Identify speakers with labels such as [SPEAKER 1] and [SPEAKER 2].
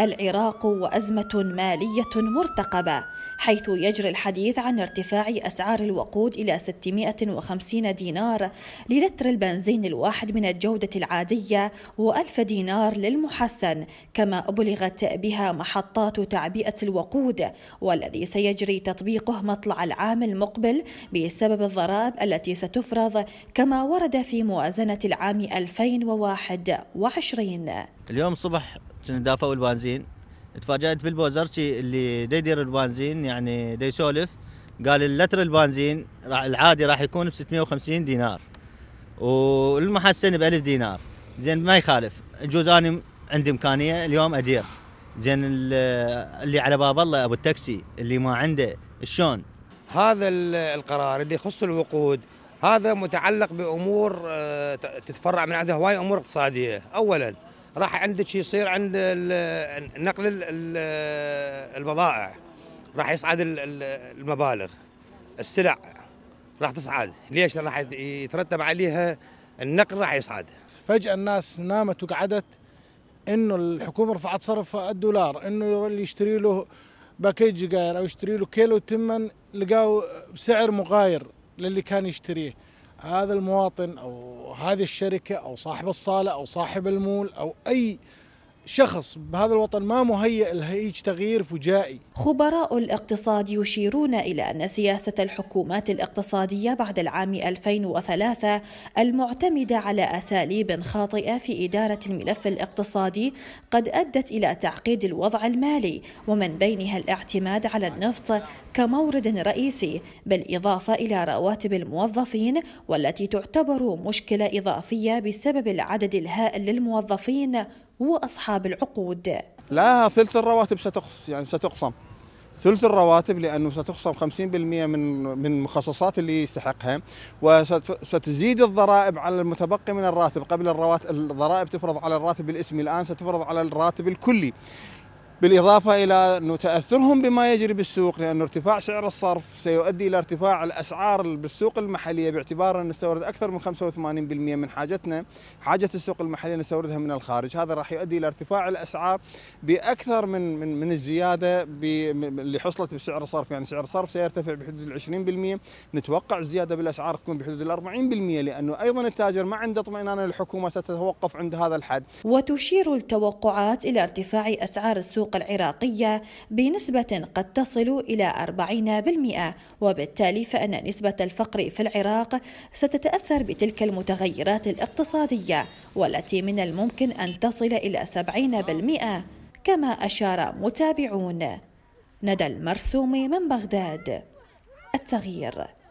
[SPEAKER 1] العراق وازمه ماليه مرتقبه حيث يجري الحديث عن ارتفاع أسعار الوقود إلى 650 دينار للتر البنزين الواحد من الجودة العادية و1000 دينار للمحسن كما أبلغت بها محطات تعبئة الوقود والذي سيجري تطبيقه مطلع العام المقبل بسبب الضرائب التي ستفرض كما ورد في موازنة العام 2021
[SPEAKER 2] اليوم الصبح كنا البنزين تفاجات شي اللي دا يدير البنزين يعني دا يسولف قال اللتر البنزين العادي راح يكون ب 650 دينار والمحسن ب 1000 دينار زين ما يخالف يجوز انا عندي امكانيه اليوم ادير زين اللي على باب الله ابو التاكسي اللي ما عنده شلون
[SPEAKER 3] هذا القرار اللي يخص الوقود هذا متعلق بامور آه، تتفرع من عندها هواي امور اقتصاديه اولا راح عندك يصير عند نقل البضائع راح يصعد المبالغ السلع راح تصعد ليش راح
[SPEAKER 4] يترتب عليها النقل راح يصعد فجأة الناس نامت وقعدت انه الحكومة رفعت صرف الدولار انه اللي يشتري له باكيج قاير او يشتري له كيلو تمن لقاه بسعر مغاير للي كان يشتريه هذا المواطن او هذه الشركه او صاحب الصاله او صاحب المول او اي شخص بهذا الوطن ما مهيئ لهيج تغيير فجائي خبراء
[SPEAKER 1] الاقتصاد يشيرون إلى أن سياسة الحكومات الاقتصادية بعد العام 2003 المعتمدة على أساليب خاطئة في إدارة الملف الاقتصادي قد أدت إلى تعقيد الوضع المالي ومن بينها الاعتماد على النفط كمورد رئيسي بالإضافة إلى رواتب الموظفين والتي تعتبر مشكلة إضافية بسبب العدد الهائل للموظفين وأصحاب العقود
[SPEAKER 5] لا ثلث الرواتب ستقص يعني ستقسم ثلث الرواتب لانه ستخصم 50% من من المخصصات اللي يستحقها وستزيد الضرائب على المتبقي من الراتب قبل الرواتب الضرائب تفرض على الراتب الاسمي الان ستفرض على الراتب الكلي بالإضافة إلى أنه تأثرهم بما يجري بالسوق لأن ارتفاع سعر الصرف سيؤدي إلى ارتفاع الأسعار بالسوق المحلية باعتبار أن نستورد أكثر من 85% من حاجتنا حاجة السوق المحلية نستوردها من الخارج هذا راح يؤدي إلى ارتفاع الأسعار بأكثر من من, من الزيادة اللي حصلت بسعر الصرف يعني سعر الصرف سيرتفع بحدود ال 20% نتوقع الزيادة بالأسعار تكون بحدود ال
[SPEAKER 1] 40% لأنه أيضا التاجر ما عنده اطمئنان الحكومة ستتوقف عند هذا الحد وتشير التوقعات إلى ارتفاع أسعار السوق السوق العراقية بنسبة قد تصل إلى 40% وبالتالي فإن نسبة الفقر في العراق ستتأثر بتلك المتغيرات الاقتصادية والتي من الممكن أن تصل إلى 70% كما أشار متابعون ندى
[SPEAKER 2] المرسومي من بغداد التغيير